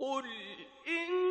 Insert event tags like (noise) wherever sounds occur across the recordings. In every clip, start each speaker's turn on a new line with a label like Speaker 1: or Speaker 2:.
Speaker 1: قل إن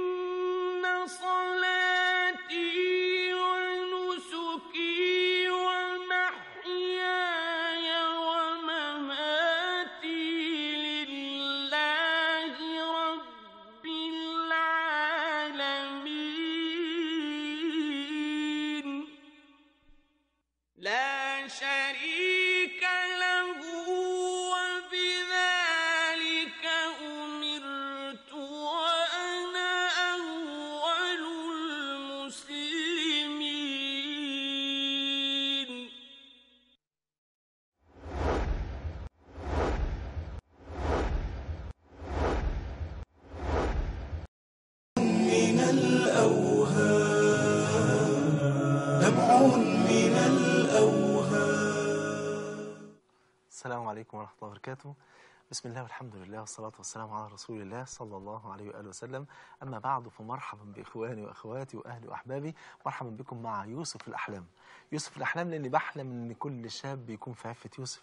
Speaker 1: بسم الله والحمد لله والصلاة والسلام على رسول الله صلى الله عليه وآله وسلم أما بعد فمرحبا بإخواني وأخواتي وأهلي وأحبابي مرحبا بكم مع يوسف الأحلام يوسف الأحلام لأني بحلم أن كل شاب يكون في عفة يوسف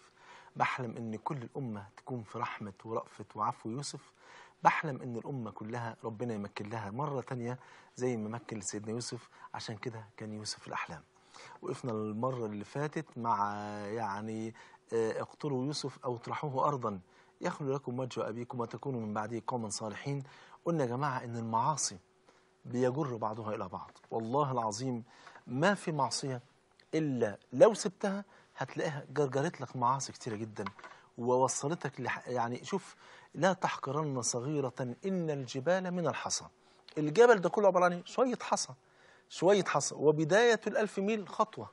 Speaker 1: بحلم أن كل الأمة تكون في رحمة ورأفة وعفو يوسف بحلم أن الأمة كلها ربنا يمكن لها مرة تانية زي ما مكن لسيدنا يوسف عشان كده كان يوسف الأحلام وقفنا المرة اللي فاتت مع يعني آه، اقتلوا يوسف أو اطرحوه أرضا يخلو لكم وجه أبيكم وتكونوا من بعده قوما صالحين قلنا يا جماعة إن المعاصي بيجر بعضها إلى بعض والله العظيم ما في معصية إلا لو سبتها هتلاقيها جرجرت لك معاصي كتيرة جدا ووصلتك لح... يعني شوف لا تحقرن صغيرة إن الجبال من الحصى الجبل ده كله عبارة عن إيه؟ شوية حصى شوية حصى وبداية الألف ميل خطوة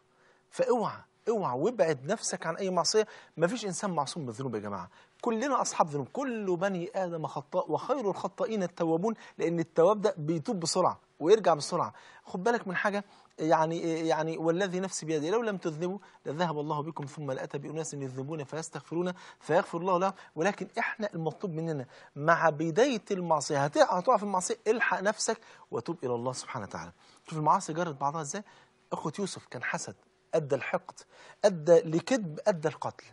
Speaker 1: فاوعى اوعى وابعد نفسك عن اي معصيه مفيش انسان معصوم من الذنوب يا جماعه كلنا أصحاب ذنوب كل بني آدم خطاء وخير الخطائين التوابون لأن التواب ده بيتوب بسرعة ويرجع بسرعة خد بالك من حاجة يعني يعني والذي نفسي بيده لو لم تذنبوا لذهب الله بكم ثم لأتى بأناس يذنبون فيستغفرون فيغفر الله لهم ولكن احنا المطلوب مننا مع بداية المعصية هتقع في المعصية الحق نفسك وتوب إلى الله سبحانه وتعالى شوف المعاصي جرت بعضها ازاي أخوة يوسف كان حسد أدى الحقد أدى لكذب أدى القتل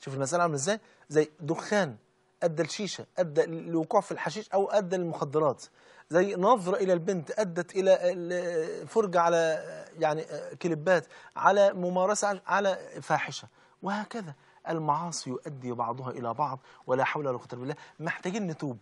Speaker 1: شوف المسألة عاملة ازاي زي دخان ادى الشيشه ادى الوقوع في الحشيش او ادى للمخدرات زي نظره الى البنت ادت الى فرجه على يعني كليبات على ممارسه على فاحشه وهكذا المعاصي يؤدي بعضها الى بعض ولا حول ولا قوه الا بالله محتاجين نتوب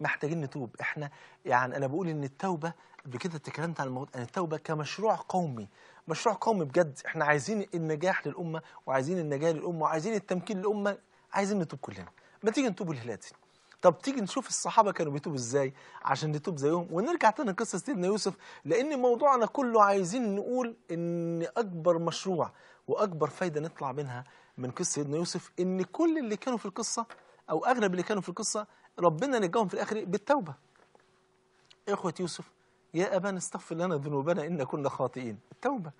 Speaker 1: محتاجين نتوب احنا يعني انا بقول ان التوبه بكده اتكلمت عن الموضوع ان التوبه كمشروع قومي مشروع قومي بجد احنا عايزين النجاح للامه وعايزين النجاه للامه وعايزين التمكين للامه عايزين نتوب كلنا ما تيجي نتوب لهلاتي طب تيجي نشوف الصحابه كانوا بيتوبوا ازاي عشان نتوب زيهم ونرجع تاني لقصه سيدنا يوسف لان موضوعنا كله عايزين نقول ان اكبر مشروع واكبر فايده نطلع منها من قصه سيدنا يوسف ان كل اللي كانوا في القصه او اغلب اللي كانوا في القصه ربنا نجاهم في الاخر بالتوبه اخوه يوسف يا ابانا استغفر لنا ذنوبنا ان كنا خاطئين التوبه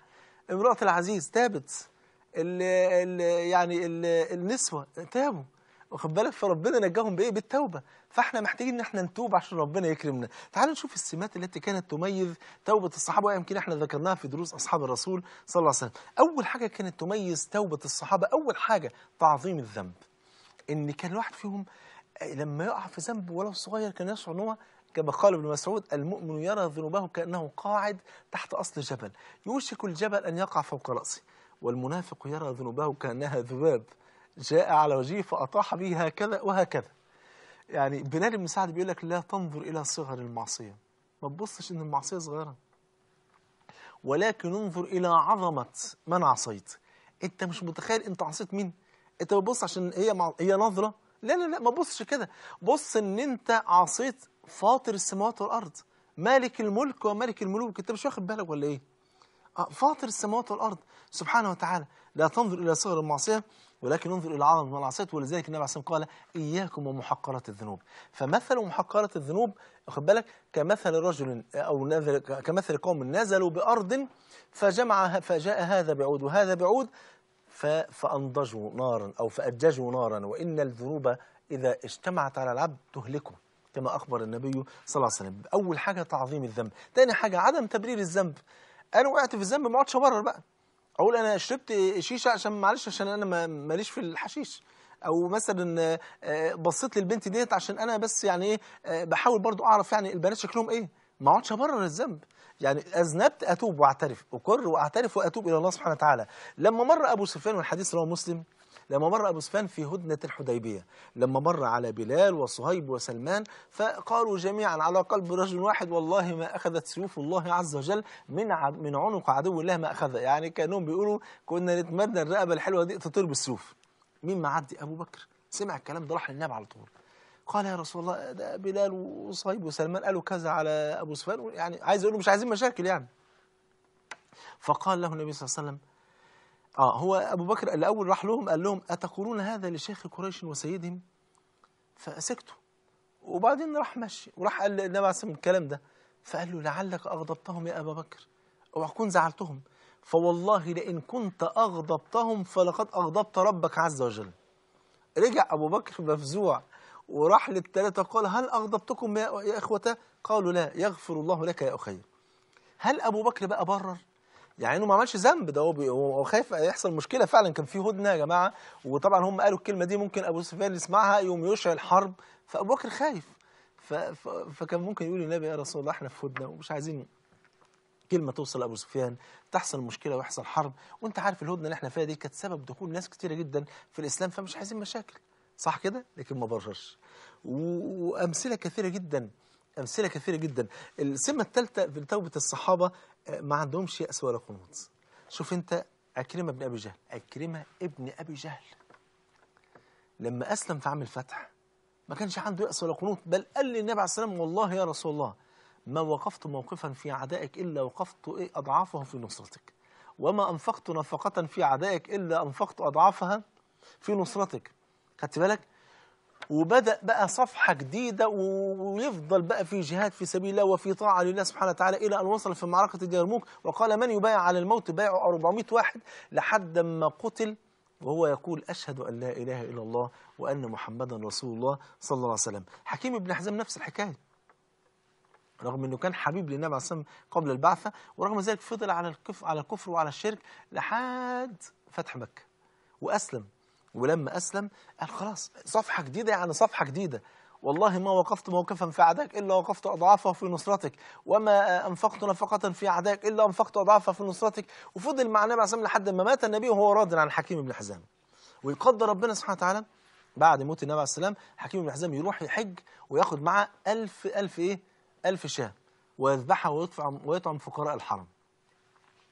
Speaker 1: امراه العزيز تابت ال ال يعني الـ النسوة تابوا واخد بالك فربنا نجاهم بايه بالتوبه فاحنا محتاجين ان احنا نتوب عشان ربنا يكرمنا تعالوا نشوف السمات التي كانت تميز توبه الصحابه يمكن احنا ذكرناها في دروس اصحاب الرسول صلى الله عليه وسلم اول حاجه كانت تميز توبه الصحابه اول حاجه تعظيم الذنب ان كان الواحد فيهم لما يقع في ذنب ولو صغير كان يشعر ان هو كما قال ابن مسعود المؤمن يرى ذنوبه كانه قاعد تحت اصل جبل يوشك الجبل ان يقع فوق راسه والمنافق يرى ذنوبه كأنها ذباب جاء على وجهه فأطاح به هكذا وهكذا يعني بلال بن سعد بيقول لك لا تنظر إلى صغر المعصية ما تبصش إن المعصية صغيرة ولكن انظر إلى عظمة من عصيت أنت مش متخيل أنت عصيت مين أنت بتبص عشان هي مع... هي نظرة لا لا لا ما تبصش كده بص إن أنت عصيت فاطر السماوات والأرض مالك الملك وملك الملوك أنت مش واخد بالك ولا إيه آه، فاطر السماوات والأرض سبحانه وتعالى لا تنظر إلى صغر المعصية ولكن انظر إلى عظم المعصيه ولذلك النبي عليه الصلاة قال إياكم ومحقرات الذنوب فمثل محقرات الذنوب خد بالك كمثل رجل أو نزل كمثل قوم نزلوا بأرض فجمع فجاء هذا بعود وهذا بعود فأنضجوا نارا أو فأججوا نارا وإن الذنوب إذا اجتمعت على العبد تهلكه كما أخبر النبي صلى الله عليه وسلم أول حاجة تعظيم الذنب ثاني حاجة عدم تبرير الذنب انا وقعت في الذنب ما اقعدش ابرر بقى اقول انا شربت شيشه عشان معلش عشان انا ماليش في الحشيش او مثلا آه، آه، بصيت للبنت ديت عشان انا بس يعني ايه آه، بحاول برضو اعرف يعني البنات شكلهم ايه ما اقعدش ابرر الذنب يعني اذنبت اتوب واعترف اقر واعترف واتوب الى الله سبحانه وتعالى لما مر ابو سفيان والحديث رواه مسلم لما مر أبو سفيان في هدنة الحديبية لما مر على بلال وصهيب وسلمان فقالوا جميعا على قلب رجل واحد والله ما أخذت سيوف الله عز وجل من من عنق عدو الله ما أخذها يعني كانوا بيقولوا كنا نتمنى الرقبة الحلوة دي تطير بالسيوف مين معدي أبو بكر سمع الكلام ده راح للنبي على طول قال يا رسول الله ده بلال وصهيب وسلمان قالوا كذا على ابو سفيان يعني عايز يقولوا مش عايزين مشاكل يعني فقال له النبي صلى الله عليه وسلم آه هو أبو بكر الأول راح لهم قال لهم أتقولون هذا لشيخ قريش وسيدهم فسكتوا وبعدين راح مشي وراح قال النبي عليه الصلاة الكلام ده فقال له لعلك أغضبتهم يا أبا بكر أو أكون زعلتهم فوالله لئن كنت أغضبتهم فلقد أغضبت ربك عز وجل رجع أبو بكر مفزوع وراح للثلاثة قال هل أغضبتكم يا إخوة قالوا لا يغفر الله لك يا أخي هل أبو بكر بقى برر يعني انه ما عملش ذنب ده هو هو خايف يحصل مشكله فعلا كان في هدنه يا جماعه وطبعا هم قالوا الكلمه دي ممكن ابو سفيان يسمعها يوم يشعل حرب فابو بكر خايف فكان ممكن يقول للنبي يا رسول الله احنا في هدنه ومش عايزين كلمه توصل لابو سفيان تحصل مشكله ويحصل حرب وانت عارف الهدنه اللي احنا فيها دي كانت سبب دخول ناس كثيره جدا في الاسلام فمش عايزين مشاكل صح كده لكن ما بررش وامثله كثيره جدا امثله كثيره جدا السمه الثالثه في توبه الصحابه ما عندهمش يأس ولا قنوط شوف أنت عكرمة بن أبي جهل عكرمة ابن أبي جهل لما أسلم في عام الفتح ما كانش عنده يأس ولا قنوط بل قال للنبي عليه الصلاة والسلام والله يا رسول الله ما وقفت موقفا في عدائك إلا وقفت إيه أضعافه في نصرتك وما أنفقت نفقة في عدائك إلا أنفقت أضعافها في نصرتك خدت بالك وبدأ بقى صفحة جديدة ويفضل بقى في جهاد في سبيل الله وفي طاعة لله سبحانه وتعالى إلى أن وصل في معركة اليرموك وقال من يبايع على الموت بايعوا 400 واحد لحد ما قتل وهو يقول أشهد أن لا إله إلا الله وأن محمدا رسول الله صلى الله عليه وسلم حكيم بن حزام نفس الحكاية رغم انه كان حبيب للنبي عليه الصلاه قبل البعثه ورغم ذلك فضل على الكفر على الكفر وعلى الشرك لحد فتح مكه واسلم ولما أسلم قال خلاص صفحة جديدة يعني صفحة جديدة والله ما وقفت موقفا في عداك إلا وقفت أضعافه في نصرتك وما أنفقت نفقة في عداك إلا أنفقت أضعافها في نصرتك وفضل مع النبي عليه لحد ما مات النبي وهو راض عن حكيم بن حزام ويقدر ربنا سبحانه وتعالى بعد موت النبي عليه السلام حكيم بن حزام يروح يحج وياخد معاه ألف ألف إيه ألف شاه ويذبحها ويطعم, ويطعم فقراء الحرم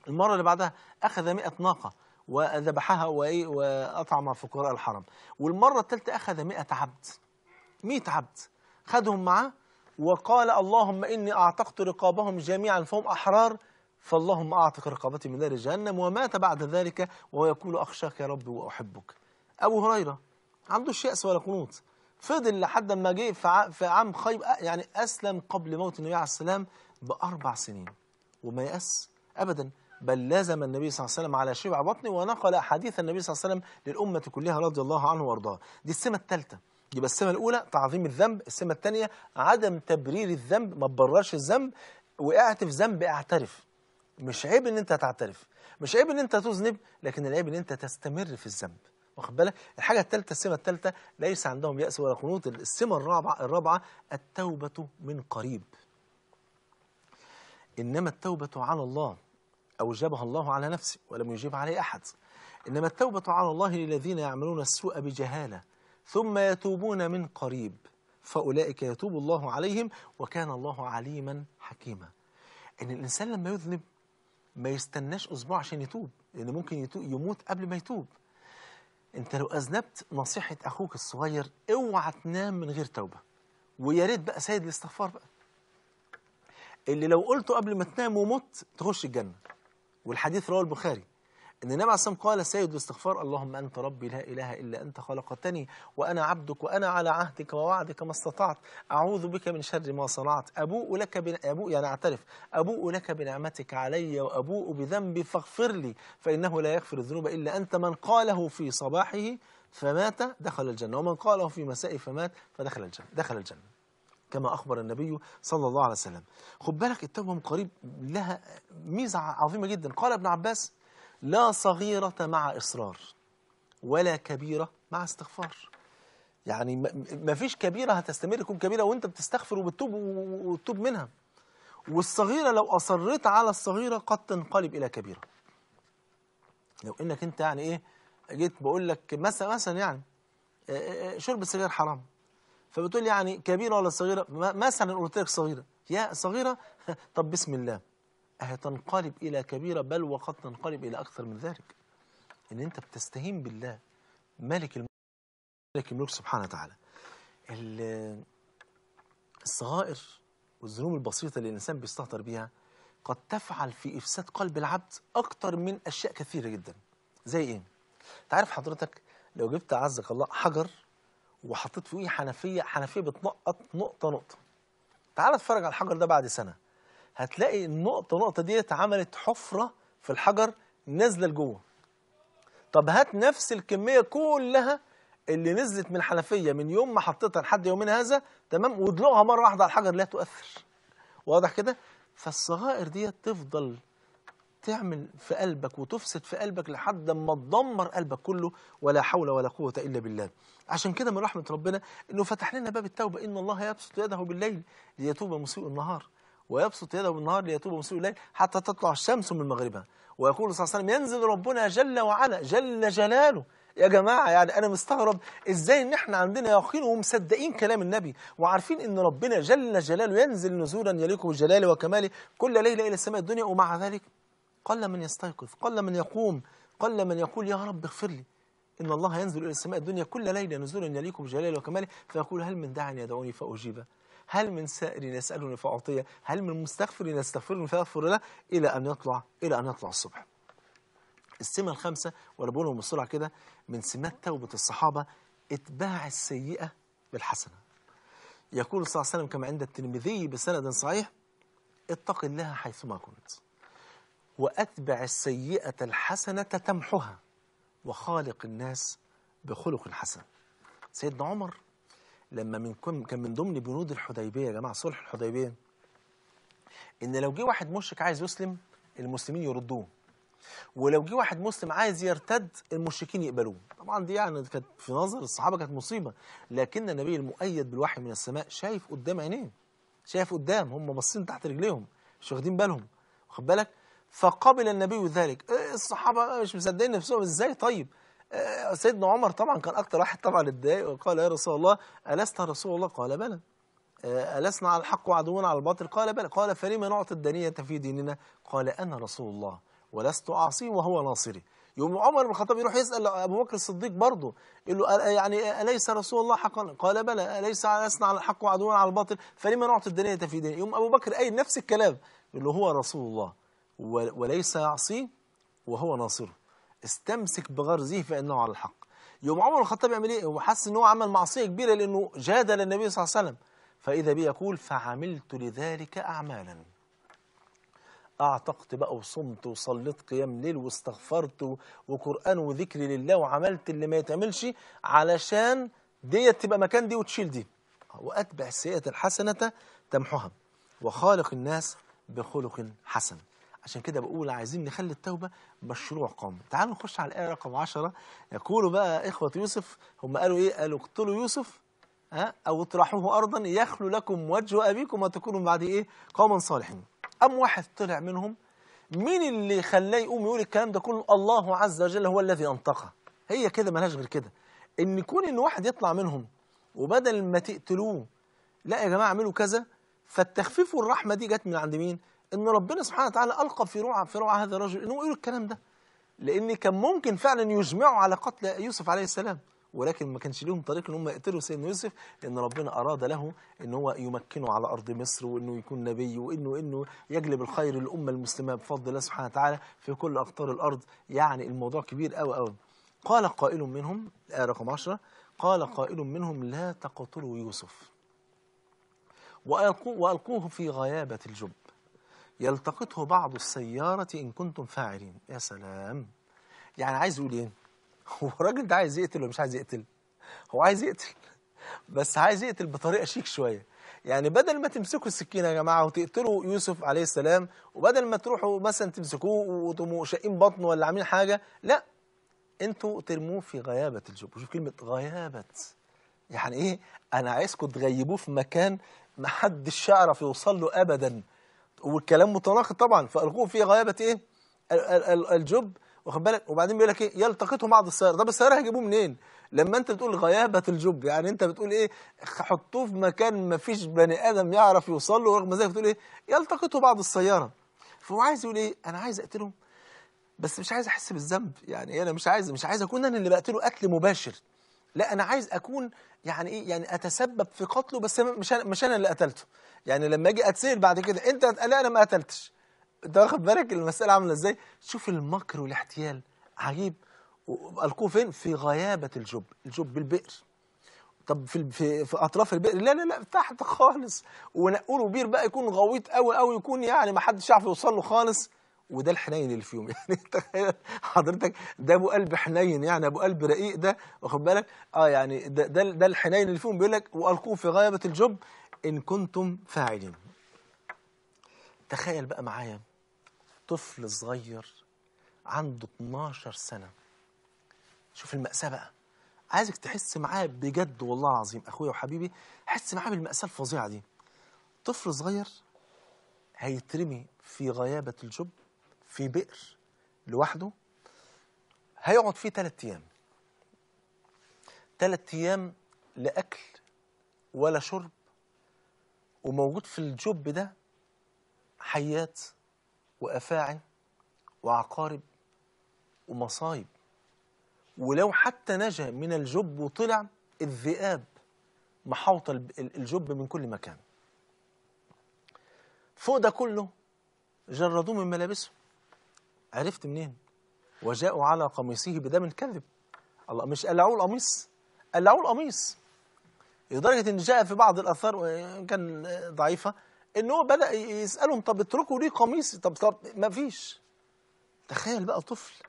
Speaker 1: المرة اللي بعدها أخذ مئة ناقة وذبحها وأطعم فقراء الحرم والمرة الثالثة أخذ 100 عبد 100 عبد خدهم معاه وقال اللهم إني أعتقت رقابهم جميعا فهم أحرار فاللهم أعتق رقابتي من دار جهنم ومات بعد ذلك وهو يقول أخشاك يا رب وأحبك أبو هريرة عنده شيء ولا قنوط فضل لحد ما جه في عام خيب يعني أسلم قبل موت النبي عليه السلام بأربع سنين وما يأس أبدا بل لازم النبي صلى الله عليه وسلم على شبع بطنه ونقل حديث النبي صلى الله عليه وسلم للأمة كلها رضي الله عنه وارضاه دي السمة الثالثة يبقى السمة الأولى تعظيم الذنب السمة الثانية عدم تبرير الذنب ما تبررش الذنب وقعت في ذنب اعترف مش عيب ان انت تعترف مش عيب ان انت تذنب لكن العيب ان انت تستمر في الذنب واخد بالك الحاجه الثالثه السمه الثالثه ليس عندهم ياس ولا قنوط السمه الرابعه الرابعه التوبه من قريب انما التوبه على الله أوجبها الله على نفسه ولم يجيب عليه أحد إنما التوبة على الله للذين يعملون السوء بجهالة ثم يتوبون من قريب فأولئك يتوب الله عليهم وكان الله عليما حكيما إن الإنسان لما يذنب ما يستناش أسبوع عشان يتوب لأنه يعني ممكن يتوب يموت قبل ما يتوب أنت لو أذنبت نصيحة أخوك الصغير اوعى تنام من غير توبة ويا ريت بقى سيد الاستغفار بقى اللي لو قلته قبل ما تنام ومت تخش الجنة والحديث رواه البخاري ان النبي عليه الصلاه قال سيد الاستغفار اللهم انت ربي لا اله الا انت خلقتني وانا عبدك وانا على عهدك ووعدك ما استطعت اعوذ بك من شر ما صنعت ابوء لك بن... ابوء يعني اعترف ابوء لك بنعمتك علي وابوء بذنبي فاغفر لي فانه لا يغفر الذنوب الا انت من قاله في صباحه فمات دخل الجنه ومن قاله في مسائه فمات فدخل الجنه دخل الجنه كما أخبر النبي صلى الله عليه وسلم خد بالك التوبة من قريب لها ميزة عظيمة جدا قال ابن عباس لا صغيرة مع إصرار ولا كبيرة مع استغفار يعني ما فيش كبيرة هتستمر تكون كبيرة وانت بتستغفر وبتوب وتوب منها والصغيرة لو أصرت على الصغيرة قد تنقلب إلى كبيرة لو انك انت يعني ايه جيت بقول لك مثلا مثلا يعني شرب السجاير حرام فبتقول يعني كبيرة ولا صغيرة مثلا قلت لك صغيرة يا صغيرة (laughs) طب بسم الله أهي تنقلب إلى كبيرة بل وقد تنقلب إلى أكثر من ذلك إن أنت بتستهين بالله ملك الملك ملك الملوك سبحانه وتعالى الصغائر والذنوب البسيطة اللي الإنسان بيستهتر بيها قد تفعل في إفساد قلب العبد أكتر من أشياء كثيرة جدا زي إيه؟ تعرف حضرتك لو جبت عزك الله حجر وحطيت فوقيه حنفيه حنفيه بتنقط نقطه نقطه تعال اتفرج على الحجر ده بعد سنه هتلاقي النقطه نقطه ديت عملت حفره في الحجر نازله لجوه طب هات نفس الكميه كلها اللي نزلت من الحنفيه من يوم ما حطيتها لحد يومنا هذا تمام وادلقها مره واحده على الحجر لا تؤثر واضح كده فالصغائر ديت تفضل تعمل في قلبك وتفسد في قلبك لحد ما تدمر قلبك كله ولا حول ولا قوة إلا بالله عشان كده من رحمة ربنا أنه فتح لنا باب التوبة إن الله يبسط يده بالليل ليتوب مسيء النهار ويبسط يده بالنهار ليتوب مسيء الليل حتى تطلع الشمس من مغربها ويقول صلى الله عليه وسلم ينزل ربنا جل وعلا جل جلاله يا جماعة يعني أنا مستغرب إزاي إن إحنا عندنا يقين ومصدقين كلام النبي وعارفين إن ربنا جل جلاله ينزل نزولا يليق بجلاله وكماله كل ليلة إلى السماء الدنيا ومع ذلك قل من يستيقظ قل من يقوم قل من يقول يا رب اغفر لي إن الله ينزل إلى السماء الدنيا كل ليلة نزولا يليق بجلاله وكماله فيقول هل من داع يدعوني فأجيبه هل من سائر يسألني فأعطيه هل من مستغفر يستغفرني فأغفر له إلى أن يطلع إلى أن يطلع الصبح السمة الخامسة وأنا بقولهم بسرعة كده من سمات توبة الصحابة اتباع السيئة بالحسنة يقول صلى الله عليه وسلم كما عند الترمذي بسند صحيح اتق الله حيثما كنت وأتبع السيئة الحسنة تمحها وخالق الناس بخلق حسن سيدنا عمر لما من كان من ضمن بنود الحديبية يا جماعة صلح الحديبية إن لو جه واحد مشرك عايز يسلم المسلمين يردوه ولو جه واحد مسلم عايز يرتد المشركين يقبلوه طبعا دي يعني كانت في نظر الصحابه كانت مصيبه لكن النبي المؤيد بالوحي من السماء شايف قدام عينيه شايف قدام هم باصين تحت رجليهم مش واخدين بالهم واخد بالك فقبل النبي ذلك إيه الصحابة مش مصدقين نفسهم ازاي طيب إيه سيدنا عمر طبعا كان أكتر واحد طبعا اتضايق وقال يا رسول الله ألست رسول الله قال بلى إيه ألسنا على الحق وعدونا على الباطل قال بلى قال فلم نعطي الدنية في ديننا قال أنا رسول الله ولست أعصيه وهو ناصري يوم عمر بن الخطاب يروح يسأل أبو بكر الصديق برضه يقول له يعني أليس رسول الله حقا قال بلى أليس ألسنا على الحق وعدونا على الباطل فلم نعطي الدنية في ديننا يوم أبو بكر أي نفس الكلام يقول له هو رسول الله وليس يعصيه وهو ناصره استمسك بغرزه فانه على الحق يوم عمر الخطاب يعمل ايه هو حس ان هو عمل معصيه كبيره لانه جادل النبي صلى الله عليه وسلم فاذا بي يقول فعملت لذلك اعمالا اعتقت بقى وصمت وصليت قيام ليل واستغفرت وقران وذكر لله وعملت اللي ما يتعملش علشان ديت تبقى مكان دي وتشيل دي واتبع السيئه الحسنه تمحها وخالق الناس بخلق حسن عشان كده بقول عايزين نخلي التوبة مشروع قومي تعالوا نخش على الآية رقم 10 يقولوا بقى إخوة يوسف هم قالوا إيه قالوا اقتلوا يوسف ها أو اطرحوه أرضا يخلو لكم وجه أبيكم وتكونوا بعد إيه قوما صالحين أم واحد طلع منهم مين اللي خلاه يقوم يقول الكلام ده كله الله عز وجل هو الذي أنطقه هي كده ملهاش غير كده إن يكون إن واحد يطلع منهم وبدل ما تقتلوه لا يا جماعة اعملوا كذا فالتخفيف والرحمة دي جت من عند مين؟ ان ربنا سبحانه وتعالى القى في روعه في روعه هذا الرجل انه يقول الكلام ده لان كان ممكن فعلا يجمعوا على قتل يوسف عليه السلام ولكن ما كانش ليهم طريق ان هم يقتلوا سيدنا يوسف لان ربنا اراد له ان هو يمكنه على ارض مصر وانه يكون نبي وانه انه يجلب الخير للامه المسلمه بفضل الله سبحانه وتعالى في كل اقطار الارض يعني الموضوع كبير قوي قوي قال قائل منهم الايه رقم 10 قال قائل منهم لا تقتلوا يوسف وألقوه في غيابة الجب يلتقطه بعض السيارة إن كنتم فاعلين يا سلام يعني عايز يقول إيه (laughs) هو الراجل ده عايز يقتل ولا مش عايز يقتل هو عايز يقتل (laughs) بس عايز يقتل بطريقة شيك شوية يعني بدل ما تمسكوا السكينة يا جماعة وتقتلوا يوسف عليه السلام وبدل ما تروحوا مثلا تمسكوه وتقوموا شاقين بطنه ولا عاملين حاجة لا انتوا ترموه في غيابة الجب شوف كلمة غيابة يعني ايه انا عايزكم تغيبوه في مكان محدش يعرف يوصل له ابدا والكلام متناقض طبعا فالقوه في غيابه ايه الجب واخد بالك وبعدين بيقول لك ايه يلتقطه بعض السياره طب السياره هيجيبوه منين لما انت بتقول غيابه الجب يعني انت بتقول ايه حطوه في مكان ما فيش بني ادم يعرف يوصل له رغم ذلك بتقول ايه يلتقطه بعض السياره فهو عايز يقول ايه انا عايز اقتله بس مش عايز احس بالذنب يعني انا مش عايز مش عايز اكون انا اللي بقتله قتل مباشر لا انا عايز اكون يعني ايه يعني اتسبب في قتله بس مش أنا مش انا اللي قتلته يعني لما اجي اتسال بعد كده انت لا انا ما قتلتش انت واخد بالك المساله عامله ازاي شوف المكر والاحتيال عجيب القوه فين في غيابه الجب الجب بالبئر طب في في, في اطراف البئر لا لا لا تحت خالص ونقوله بير بقى يكون غويط قوي قوي يكون يعني ما حدش يعرف يوصل له خالص وده الحنين اللي فيهم (laughs) يعني تخيل حضرتك ده ابو قلب حنين يعني ابو قلب رقيق ده واخد بالك اه يعني ده ده, الحنين اللي فيهم بيقول لك والقوه في غيابه الجب ان كنتم فاعلين تخيل بقى معايا طفل صغير عنده 12 سنه شوف المأساة بقى عايزك تحس معاه بجد والله العظيم اخويا وحبيبي حس معاه بالمأساة الفظيعة دي طفل صغير هيترمي في غيابة الجب في بئر لوحده هيقعد فيه ثلاث أيام ثلاث أيام لا أكل ولا شرب وموجود في الجب ده حيات وأفاعي وعقارب ومصايب ولو حتى نجا من الجب وطلع الذئاب محاوطة الجب من كل مكان فوق ده كله جردوه من ملابسه عرفت منين وجاءوا على قميصه بدم كذب الله مش قلعوه القميص قلعوه القميص لدرجه ان جاء في بعض الاثار كان ضعيفه ان هو بدا يسالهم طب اتركوا ليه قميصي طب طب ما فيش تخيل بقى طفل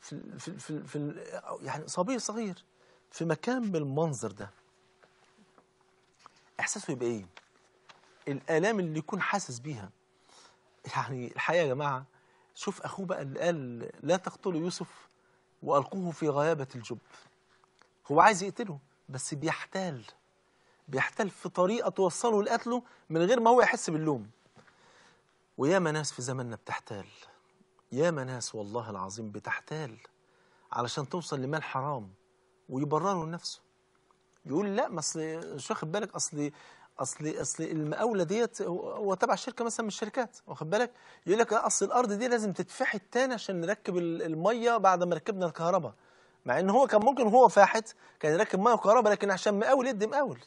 Speaker 1: في في في, في يعني صبي صغير في مكان بالمنظر ده احساسه يبقى ايه الالام اللي يكون حاسس بيها يعني الحقيقه يا جماعه شوف أخوه بقى اللي قال لا تقتلوا يوسف وألقوه في غيابة الجب هو عايز يقتله بس بيحتال بيحتال في طريقة توصله لقتله من غير ما هو يحس باللوم وياما ناس في زماننا بتحتال ياما ناس والله العظيم بتحتال علشان توصل لمال حرام ويبرروا لنفسه يقول لا ما اصل مش واخد بالك اصل اصل اصل المقاوله ديت هو تبع شركه مثلا من الشركات واخد بالك يقول لك اصل الارض دي لازم تتفحت تاني عشان نركب الميه بعد ما ركبنا الكهرباء مع ان هو كان ممكن هو فاحت كان يركب ميه وكهرباء لكن عشان مقاول يدي مقاول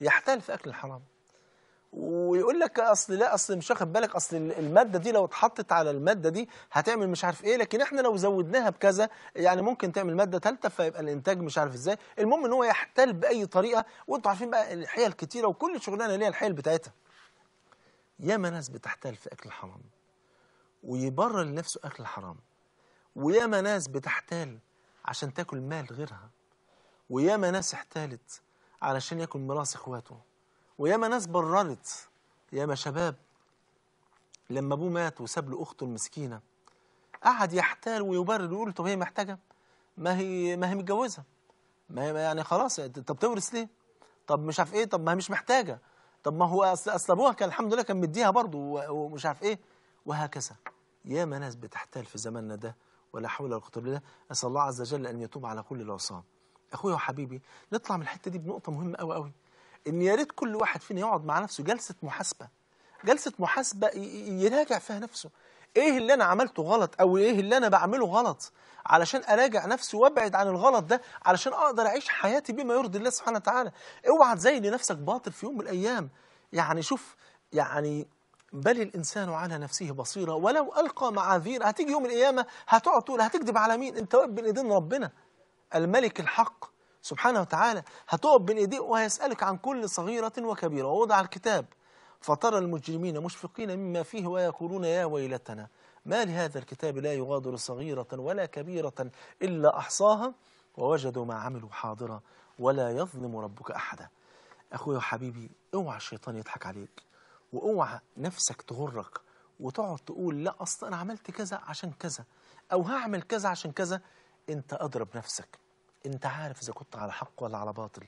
Speaker 1: يحتال في اكل الحرام ويقول لك اصل لا اصل مش واخد بالك اصل الماده دي لو اتحطت على الماده دي هتعمل مش عارف ايه لكن احنا لو زودناها بكذا يعني ممكن تعمل ماده ثالثه فيبقى الانتاج مش عارف ازاي المهم ان هو يحتال باي طريقه وانتوا عارفين بقى الحيل كتيره وكل شغلانه ليها الحيل بتاعتها ياما ناس بتحتال في اكل الحرام ويبرر لنفسه اكل الحرام وياما ناس بتحتال عشان تاكل مال غيرها وياما ناس احتالت علشان ياكل ميراث اخواته وياما ناس بررت ياما شباب لما ابوه مات وساب له اخته المسكينه قعد يحتال ويبرر ويقول طب هي محتاجه ما هي ما هي متجوزه ما هي يعني خلاص طب تورث ليه طب مش عارف ايه طب ما هي مش محتاجه طب ما هو اصل اصل ابوها كان الحمد لله كان مديها برضه ومش عارف ايه وهكذا ياما ناس بتحتال في زماننا ده ولا حول ولا قوه الا بالله اسال الله عز وجل ان يتوب على كل العصام اخويا وحبيبي نطلع من الحته دي بنقطه مهمه قوي قوي ان يا ريت كل واحد فينا يقعد مع نفسه جلسه محاسبه جلسه محاسبه يراجع فيها نفسه ايه اللي انا عملته غلط او ايه اللي انا بعمله غلط علشان اراجع نفسي وابعد عن الغلط ده علشان اقدر اعيش حياتي بما يرضي الله سبحانه وتعالى اوعى تزين نفسك باطل في يوم من الايام يعني شوف يعني بل الانسان على نفسه بصيره ولو القى معاذير هتيجي يوم القيامه هتقعد تقول هتكذب على مين انت واقف بين ايدين ربنا الملك الحق سبحانه وتعالى هتقف بين ايديه وهيسألك عن كل صغيرة وكبيرة ووضع الكتاب فترى المجرمين مشفقين مما فيه ويقولون يا ويلتنا ما لهذا الكتاب لا يغادر صغيرة ولا كبيرة إلا أحصاها ووجدوا ما عملوا حاضرا ولا يظلم ربك أحدا أخويا وحبيبي اوعى الشيطان يضحك عليك واوعى نفسك تغرك وتقعد تقول لا أصل أنا عملت كذا عشان كذا أو هعمل كذا عشان كذا أنت أضرب نفسك انت عارف اذا كنت على حق ولا على باطل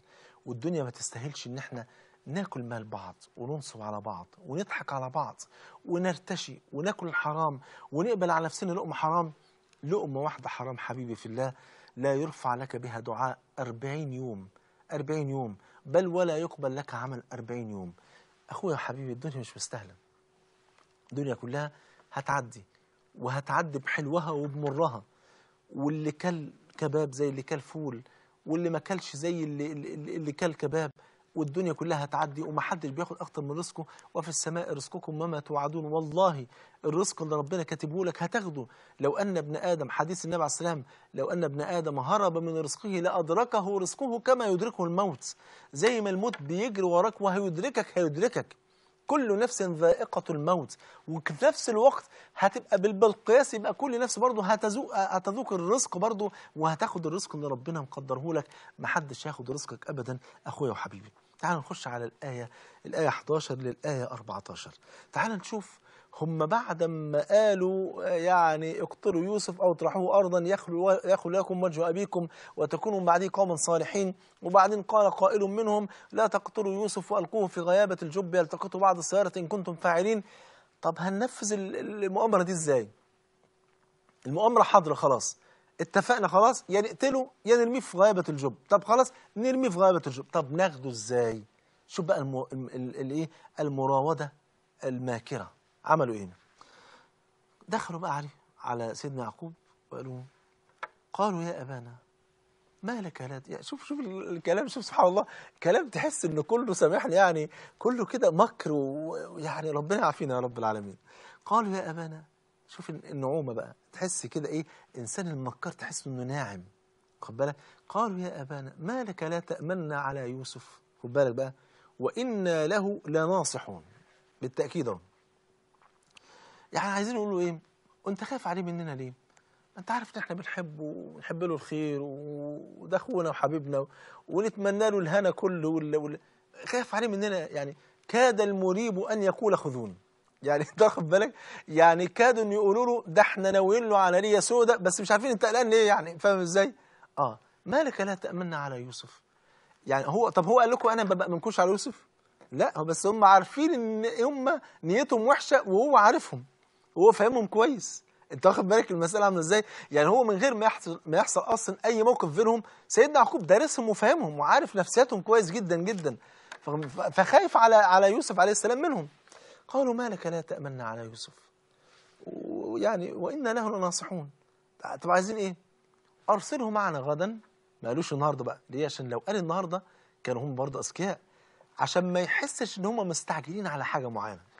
Speaker 1: والدنيا ما تستاهلش ان احنا ناكل مال بعض وننصب على بعض ونضحك على بعض ونرتشي وناكل الحرام ونقبل على نفسنا لقمة حرام لقمة واحدة حرام حبيبي في الله لا يرفع لك بها دعاء أربعين يوم أربعين يوم بل ولا يقبل لك عمل أربعين يوم أخويا حبيبي الدنيا مش مستاهلة الدنيا كلها هتعدي وهتعدي بحلوها وبمرها واللي كل كباب زي اللي كل فول واللي ما كلش زي اللي, اللي كل كباب والدنيا كلها هتعدي ومحدش بياخد اكتر من رزقه وفي السماء رزقكم وما توعدون والله الرزق اللي ربنا كاتبه لك هتاخده لو ان ابن ادم حديث النبي عليه السلام لو ان ابن ادم هرب من رزقه لادركه رزقه كما يدركه الموت زي ما الموت بيجري وراك وهيدركك هيدركك كل نفس ذائقة الموت وفي نفس الوقت هتبقى بالقياس يبقى كل نفس برضه هتذوق هتذوق الرزق برضه وهتاخد الرزق اللي ربنا مقدره لك محدش هياخد رزقك أبدا أخويا وحبيبي تعال نخش على الآية الآية 11 للآية 14 تعال نشوف هم بعد ما قالوا يعني اقتلوا يوسف أو اطرحوه أرضا يخلو, يخلو لكم وجه أبيكم وتكونوا من بعده قوما صالحين وبعدين قال قائل منهم لا تقتلوا يوسف وألقوه في غيابة الجب يلتقطوا بعض السيارة إن كنتم فاعلين طب هننفذ المؤامرة دي إزاي المؤامرة حاضرة خلاص اتفقنا خلاص يا يعني نقتله يا يعني نرميه في غيابة الجب طب خلاص نرميه في غيابة الجب طب ناخده إزاي شوف بقى الايه المراوده الماكره عملوا ايه دخلوا بقى عليه على سيدنا يعقوب وقالوا قالوا يا أبانا ما لك لا يعني شوف شوف الكلام شوف سبحان الله كلام تحس ان كله سامحني يعني كله كده مكر ويعني ربنا يعافينا يا رب العالمين قالوا يا أبانا شوف النعومة بقى تحس كده ايه انسان المكر تحس انه ناعم خد بالك قالوا يا أبانا ما لك لا تأمنا على يوسف خد بالك بقى وإنا له لناصحون بالتأكيد اهو يعني عايزين نقول له ايه انت خايف عليه مننا ليه انت عارف ان احنا بنحبه ونحب له الخير وده اخونا وحبيبنا ونتمنى له الهنا كله وال... وال... خايف عليه مننا يعني كاد المريب ان يقول خذون يعني انت (laughs) واخد بالك يعني كادوا ان يقولوا له ده احنا ناويين له عمليه سوداء بس مش عارفين انت قلقان ليه يعني فاهم ازاي؟ اه مالك لا تامنا على يوسف يعني هو طب هو قال لكم انا ما بامنكوش على يوسف؟ لا بس هم عارفين ان هم نيتهم وحشه وهو عارفهم وهو فاهمهم كويس انت واخد بالك المساله عامله ازاي يعني هو من غير ما يحصل ما يحصل اصلا اي موقف بينهم سيدنا يعقوب دارسهم وفاهمهم وعارف نفسياتهم كويس جدا جدا فخايف على على يوسف عليه السلام منهم قالوا ما لك لا تامن على يوسف ويعني وانا له لناصحون طب عايزين ايه ارسله معنا غدا ما قالوش النهارده بقى ليه عشان لو قال النهارده كانوا هم برضه اذكياء عشان ما يحسش ان هم مستعجلين على حاجه معينه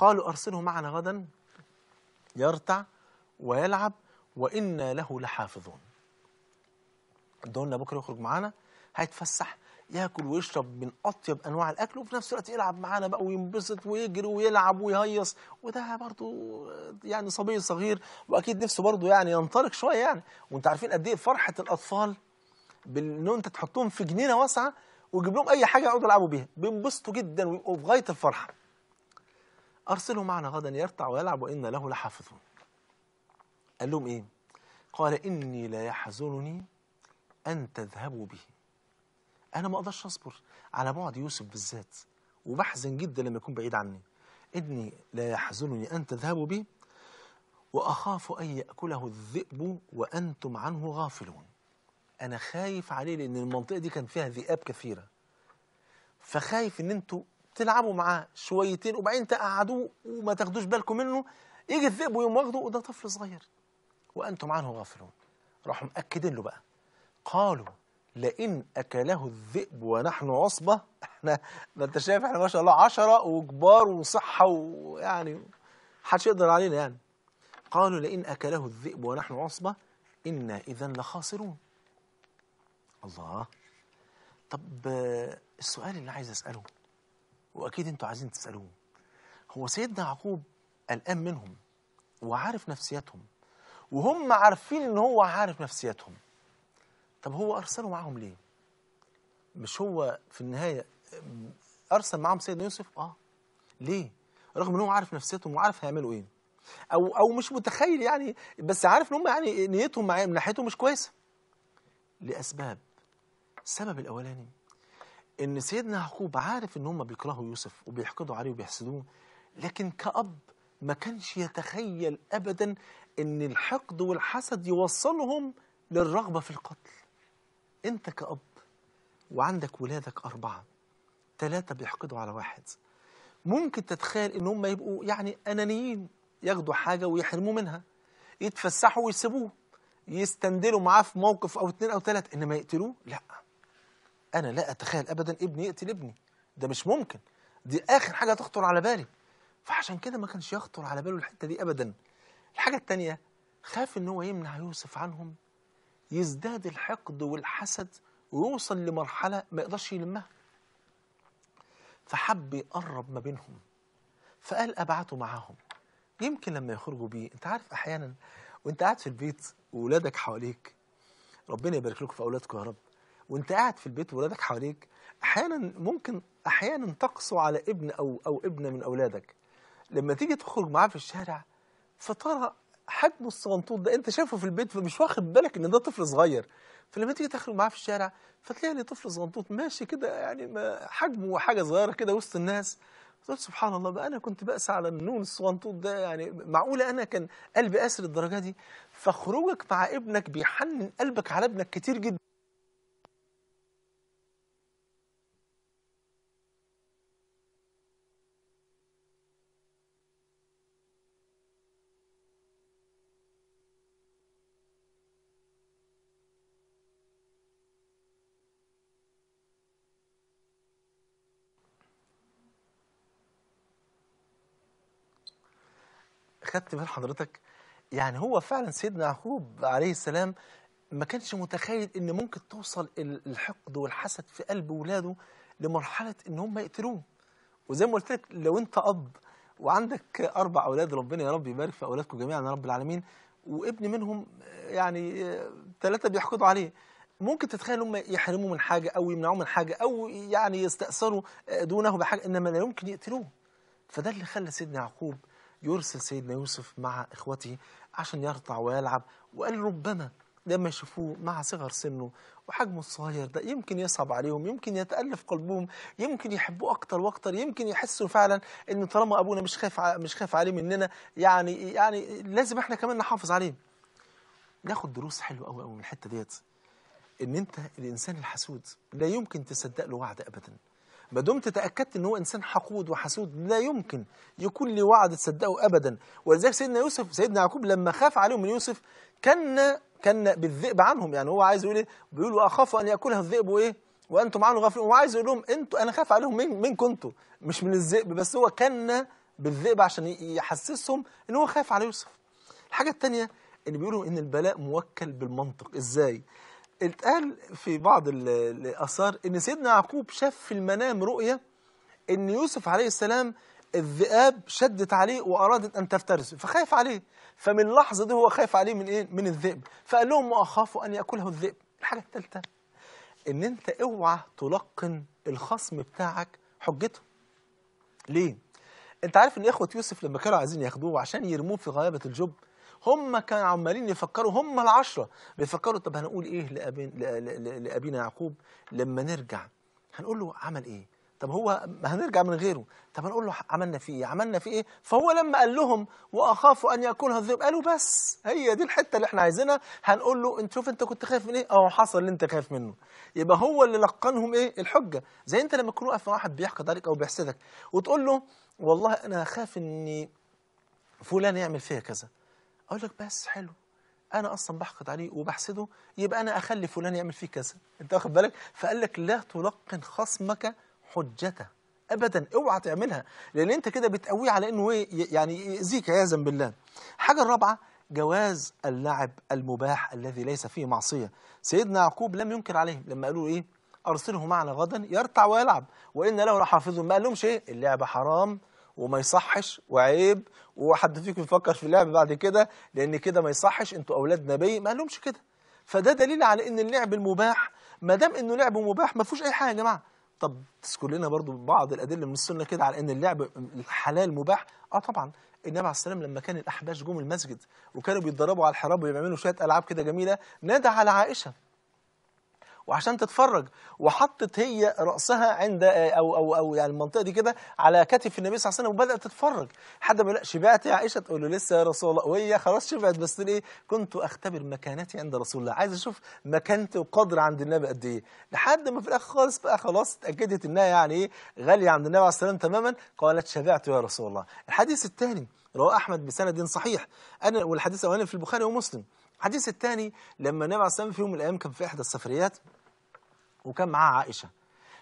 Speaker 1: قالوا أرسله معنا غدا يرتع ويلعب وإنا له لحافظون دولنا بكرة يخرج معانا هيتفسح ياكل ويشرب من أطيب أنواع الأكل وفي نفس الوقت يلعب معانا بقى وينبسط ويجري ويلعب ويهيص وده برضو يعني صبي صغير وأكيد نفسه برضو يعني ينطلق شوية يعني وأنت عارفين قد إيه فرحة الأطفال بإن أنت تحطهم في جنينة واسعة وتجيب لهم أي حاجة يقعدوا يلعبوا بيها بينبسطوا جدا ويبقوا في غاية الفرحة أرسله معنا غدا يرتع ويلعب وإن له لحافظون قال لهم إيه قال إني لا يحزنني أن تذهبوا به أنا ما أقدرش أصبر على بعد يوسف بالذات وبحزن جدا لما يكون بعيد عني إني لا يحزنني أن تذهبوا به وأخاف أن يأكله الذئب وأنتم عنه غافلون أنا خايف عليه لأن المنطقة دي كان فيها ذئاب كثيرة فخايف إن أنتم تلعبوا معاه شويتين وبعدين تقعدوه وما تاخدوش بالكم منه يجي الذئب ويقوم واخده وده طفل صغير وانتم عنه غافلون راحوا مأكدين له بقى قالوا لئن اكله الذئب ونحن عصبه (laughs) احنا ده انت شايف احنا ما شاء الله عشرة وكبار وصحه ويعني حدش يقدر علينا يعني قالوا لئن اكله الذئب ونحن عصبه انا اذا لخاسرون الله طب آه، السؤال اللي عايز اساله واكيد انتوا عايزين تسالوه هو سيدنا يعقوب قلقان منهم وعارف نفسياتهم وهم عارفين ان هو عارف نفسياتهم طب هو ارسله معاهم ليه مش هو في النهايه ارسل معاهم سيدنا يوسف اه ليه رغم ان هو عارف نفسيتهم وعارف هيعملوا ايه او او مش متخيل يعني بس عارف ان هم يعني نيتهم معاه من ناحيته مش كويسه لاسباب السبب الاولاني ان سيدنا يعقوب عارف ان هم بيكرهوا يوسف وبيحقدوا عليه وبيحسدوه لكن كأب ما كانش يتخيل ابدا ان الحقد والحسد يوصلهم للرغبه في القتل انت كأب وعندك ولادك اربعه ثلاثه بيحقدوا على واحد ممكن تتخيل ان هم يبقوا يعني انانيين ياخدوا حاجه ويحرموا منها يتفسحوا ويسيبوه يستندلوا معاه في موقف او اتنين او تلات انما يقتلوه لا أنا لا أتخيل أبدا ابني يقتل ابني ده مش ممكن دي آخر حاجة تخطر على بالي فعشان كده ما كانش يخطر على باله الحتة دي أبدا الحاجة التانية خاف إن هو يمنع يوسف عنهم يزداد الحقد والحسد ويوصل لمرحلة ما يقدرش يلمها فحب يقرب ما بينهم فقال أبعته معاهم يمكن لما يخرجوا بيه أنت عارف أحيانا وأنت قاعد في البيت واولادك حواليك ربنا يبارك لكم في أولادكم يا رب وانت قاعد في البيت وولادك حواليك احيانا ممكن احيانا تقسو على ابن او او ابنه من اولادك لما تيجي تخرج معاه في الشارع فترى حجمه الصغنطوط ده انت شايفه في البيت فمش واخد بالك ان ده طفل صغير فلما تيجي تخرج معاه في الشارع فتلاقي لي طفل صغنطوط ماشي كده يعني حجمه حاجه صغيره كده وسط الناس قلت سبحان الله بقى انا كنت بأس على النون الصغنطوط ده يعني معقوله انا كان قلبي قاسي للدرجه دي فخروجك مع ابنك بيحنن قلبك على ابنك كتير جدا خدت بال حضرتك يعني هو فعلا سيدنا يعقوب عليه السلام ما كانش متخيل ان ممكن توصل الحقد والحسد في قلب ولاده لمرحله ان هم يقتلوه وزي ما قلت لك لو انت اب وعندك اربع اولاد ربنا يا رب يبارك في اولادكم جميعا يا رب العالمين وابن منهم يعني ثلاثه بيحقدوا عليه ممكن تتخيل هم يحرموا من حاجه او يمنعوه من حاجه او يعني يستاثروا دونه بحاجه انما لا يمكن يقتلوه فده اللي خلى سيدنا يعقوب يرسل سيدنا يوسف مع إخوته عشان يرطع ويلعب وقال ربما لما يشوفوه مع صغر سنه وحجمه الصغير ده يمكن يصعب عليهم يمكن يتألف قلبهم يمكن يحبوه أكتر وأكتر يمكن يحسوا فعلا إن طالما أبونا مش خايف مش خايف عليه مننا يعني يعني لازم إحنا كمان نحافظ عليه. ناخد دروس حلوة قوي قوي من الحتة ديت إن أنت الإنسان الحسود لا يمكن تصدق له وعد أبدا. ما دمت تاكدت ان هو انسان حقود وحسود لا يمكن يكون لي وعد تصدقه ابدا ولذلك سيدنا يوسف سيدنا يعقوب لما خاف عليهم من يوسف كان كان بالذئب عنهم يعني هو عايز يقول ايه بيقولوا اخاف ان ياكلها الذئب وايه وانتم عنه غافلون هو عايز يقول لهم انتوا انا خاف عليهم من منكم كنتوا مش من الذئب بس هو كان بالذئب عشان يحسسهم ان هو خاف على يوسف الحاجه الثانيه ان بيقولوا ان البلاء موكل بالمنطق ازاي اتقال في بعض الآثار إن سيدنا يعقوب شاف في المنام رؤية إن يوسف عليه السلام الذئاب شدت عليه وأرادت أن تفترسه فخايف عليه فمن اللحظة دي هو خايف عليه من إيه؟ من الذئب فقال لهم وأخاف أن يأكله الذئب الحاجة الثالثة إن أنت أوعى تلقن الخصم بتاعك حجته ليه؟ أنت عارف إن إخوة يوسف لما كانوا عايزين ياخدوه عشان يرموه في غيابة الجب هم كانوا عمالين يفكروا هم العشرة بيفكروا طب هنقول إيه لأبين لأبينا يعقوب لما نرجع هنقول له عمل إيه طب هو هنرجع من غيره طب هنقول له عملنا فيه ايه عملنا فيه ايه فهو لما قال لهم واخافوا ان ياكلها الذئب قالوا بس هي دي الحته اللي احنا عايزينها هنقول له انت شوف انت كنت خايف من ايه اهو حصل اللي انت خايف منه يبقى هو اللي لقنهم ايه الحجه زي انت لما تكون واقف مع واحد بيحقد عليك او بيحسدك وتقول له والله انا خايف ان فلان يعمل فيا كذا اقول لك بس حلو انا اصلا بحقد عليه وبحسده يبقى انا اخلي فلان يعمل فيه كذا انت واخد بالك فقال لك لا تلقن خصمك حجته ابدا اوعى تعملها لان انت كده بتقويه على انه إيه، يعني يأذيك عياذا بالله الحاجه الرابعه جواز اللعب المباح الذي ليس فيه معصيه سيدنا يعقوب لم ينكر عليهم لما قالوا ايه ارسله معنا غدا يرتع ويلعب وان له لحافظ ما قال لهمش ايه اللعب حرام وما يصحش وعيب وحد فيكم يفكر في اللعب بعد كده لان كده ما يصحش انتوا اولاد نبي ما لهمش كده فده دليل على ان اللعب المباح ما دام انه لعب مباح ما فيهوش اي حاجه يا جماعه طب تذكر لنا برضو بعض الادله من السنه كده على ان اللعب الحلال مباح اه طبعا النبي عليه السلام لما كان الاحباش جم المسجد وكانوا بيتدربوا على الحراب وبيعملوا شويه العاب كده جميله نادى على عائشه وعشان تتفرج وحطت هي راسها عند او او او يعني المنطقه دي كده على كتف النبي صلى الله عليه وسلم وبدات تتفرج حد ما شبعت يا عائشه تقول له لسه يا رسول الله وهي خلاص شبعت بس ايه كنت اختبر مكانتي عند رسول الله عايز اشوف مكانتي وقدر عند النبي قد ايه لحد ما في الاخر خالص بقى خلاص اتاكدت انها يعني ايه غاليه عند النبي عليه والسلام تماما قالت شبعت يا رسول الله الحديث الثاني رواه احمد بسند صحيح انا والحديث الاولاني في البخاري ومسلم الحديث الثاني لما النبي عليه الصلاه في يوم من الايام كان في احدى السفريات وكان معاه عائشه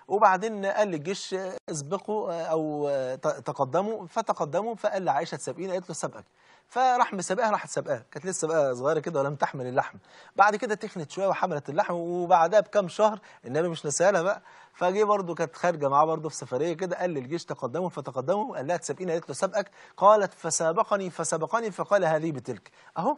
Speaker 1: وبعدين قال للجيش اسبقوا آه، او آه، تقدموا فتقدموا فقال لعائشه تسابقيني قالت له سابقك فراح مسابقها راحت سابقاه كانت لسه بقى صغيره كده ولم تحمل اللحم بعد كده تخنت شويه وحملت اللحم وبعدها بكام شهر النبي مش نسالها بقى فجه برضه كانت خارجه معاه برضه في سفريه كده قال للجيش تقدموا فتقدموا قال لها تسابقيني قالت له سابقك قالت فسابقني فسبقني فقال هذه بتلك اهو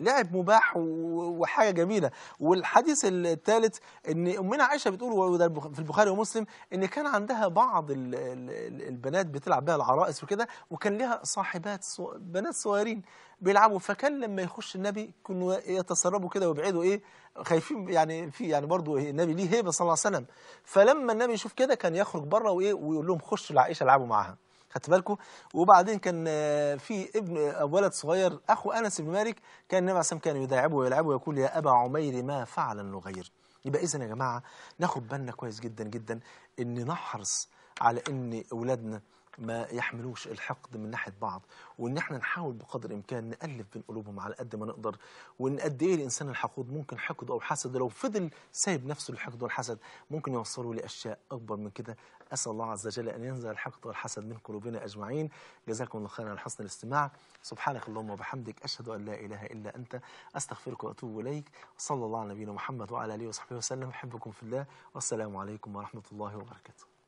Speaker 1: لعب مباح وحاجه جميله والحديث الثالث ان امنا عائشه بتقول وده في البخاري ومسلم ان كان عندها بعض البنات بتلعب بها العرائس وكده وكان لها صاحبات بنات صغيرين بيلعبوا فكان لما يخش النبي كانوا يتسربوا كده ويبعدوا ايه خايفين يعني في يعني برضه النبي ليه هيبه صلى الله عليه وسلم فلما النبي يشوف كده كان يخرج بره وايه ويقول لهم خشوا لعائشه العبوا معاها خدت بالكم وبعدين كان آه، في ابن آه، ولد صغير اخو انس بن مالك كان النبي عليه الصلاه كان يداعبه ويلعبه ويقول يا ابا عمير ما فعل النغير يبقى اذا يا جماعه ناخد بالنا كويس جدا جدا ان نحرص على ان اولادنا ما يحملوش الحقد من ناحيه بعض وان احنا نحاول بقدر الامكان نالف بين قلوبهم على قد ما نقدر وان قد ايه الانسان الحقود ممكن حقده او حسده لو فضل سايب نفسه الحقد والحسد ممكن يوصله لاشياء اكبر من كده أسأل الله عز وجل أن ينزل الحقد والحسد من قلوبنا أجمعين جزاكم الله خيرا على حسن الاستماع سبحانك اللهم وبحمدك أشهد أن لا إله إلا أنت أستغفرك وأتوب إليك صلى الله على نبينا محمد وعلى آله وصحبه وسلم أحبكم في الله والسلام عليكم ورحمة الله وبركاته